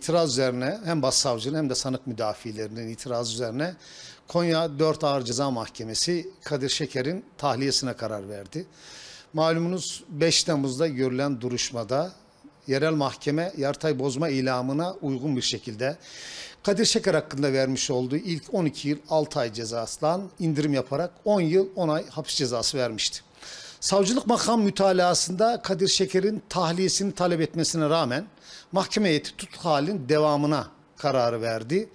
İtiraz üzerine hem başsavcının hem de sanık müdafilerinin itiraz üzerine Konya 4 Ağır Ceza Mahkemesi Kadir Şeker'in tahliyesine karar verdi. Malumunuz 5 Temmuz'da görülen duruşmada yerel mahkeme yartay bozma ilamına uygun bir şekilde Kadir Şeker hakkında vermiş olduğu ilk 12 yıl 6 ay cezasından indirim yaparak 10 yıl 10 ay hapis cezası vermişti. Savcılık makam mütalasında Kadir Şeker'in tahliyesini talep etmesine rağmen mahkeme heyeti tut halin devamına kararı verdi.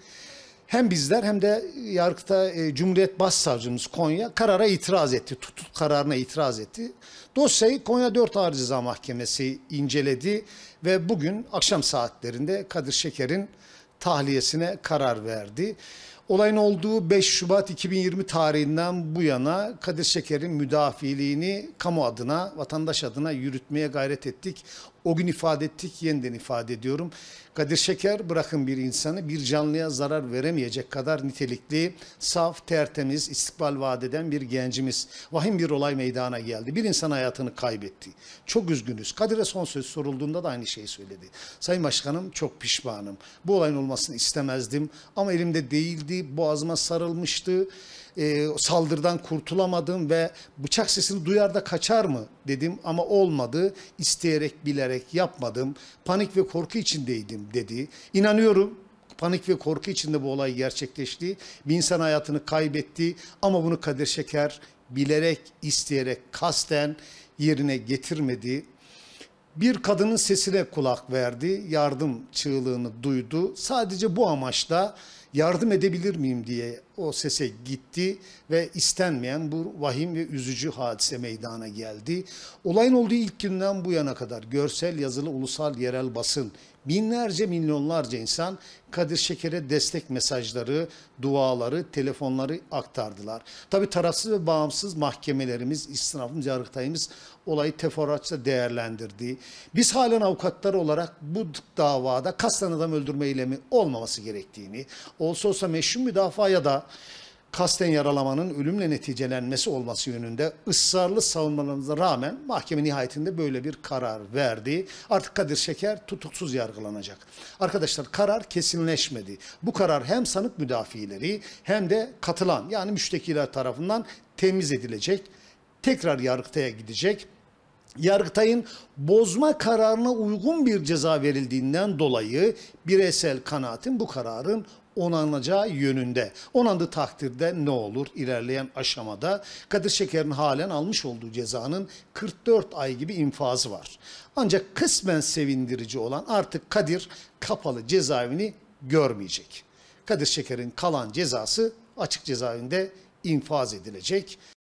Hem bizler hem de yargıta e, Cumhuriyet Başsavcımız Konya karara itiraz etti. tut tut kararına itiraz etti. Dosyayı Konya 4 Ağır Ceza Mahkemesi inceledi ve bugün akşam saatlerinde Kadir Şeker'in tahliyesine karar verdi. Olayın olduğu 5 Şubat 2020 tarihinden bu yana Kadir Şeker'in müdafiliğini kamu adına, vatandaş adına yürütmeye gayret ettik. O gün ifade ettik, yeniden ifade ediyorum. Kadir Şeker bırakın bir insanı bir canlıya zarar veremeyecek kadar nitelikli, saf, tertemiz, istikbal vaat eden bir gencimiz. Vahim bir olay meydana geldi. Bir insan hayatını kaybetti. Çok üzgünüz. Kadir'e son söz sorulduğunda da aynı şeyi söyledi. Sayın Başkanım çok pişmanım. Bu olayın olmasını istemezdim ama elimde değildi geldi, boğazıma sarılmıştı. E, saldırıdan kurtulamadım ve bıçak sesini duyar da kaçar mı dedim ama olmadı. İsteyerek, bilerek yapmadım. Panik ve korku içindeydim dedi. İnanıyorum panik ve korku içinde bu olay gerçekleşti. Bir insan hayatını kaybetti ama bunu Kadir Şeker bilerek, isteyerek, kasten yerine getirmedi. Bir kadının sesine kulak verdi, yardım çığlığını duydu. Sadece bu amaçla yardım edebilir miyim diye o sese gitti ve istenmeyen bu vahim ve üzücü hadise meydana geldi. Olayın olduğu ilk günden bu yana kadar görsel, yazılı, ulusal, yerel basın binlerce milyonlarca insan Kadir Şeker'e destek mesajları, duaları, telefonları aktardılar. Tabi tarafsız ve bağımsız mahkemelerimiz, istinafımız, yargıtayımız olayı teferruatça değerlendirdi. Biz halen avukatlar olarak bu davada kasten adam öldürme eylemi olmaması gerektiğini, olsa olsa meşru ya da kasten yaralamanın ölümle neticelenmesi olması yönünde ısrarlı savunmalarınıza rağmen mahkeme nihayetinde böyle bir karar verdi. Artık Kadir Şeker tutuksuz yargılanacak. Arkadaşlar karar kesinleşmedi. Bu karar hem sanık müdafileri hem de katılan yani müştekiler tarafından temiz edilecek. Tekrar yargıtaya gidecek. Yargıtay'ın bozma kararına uygun bir ceza verildiğinden dolayı bireysel kanaatin bu kararın onanacağı yönünde. Onandı takdirde ne olur ilerleyen aşamada? Kadir Şeker'in halen almış olduğu cezanın 44 ay gibi infazı var. Ancak kısmen sevindirici olan artık Kadir kapalı cezaevini görmeyecek. Kadir Şeker'in kalan cezası açık cezaevinde infaz edilecek.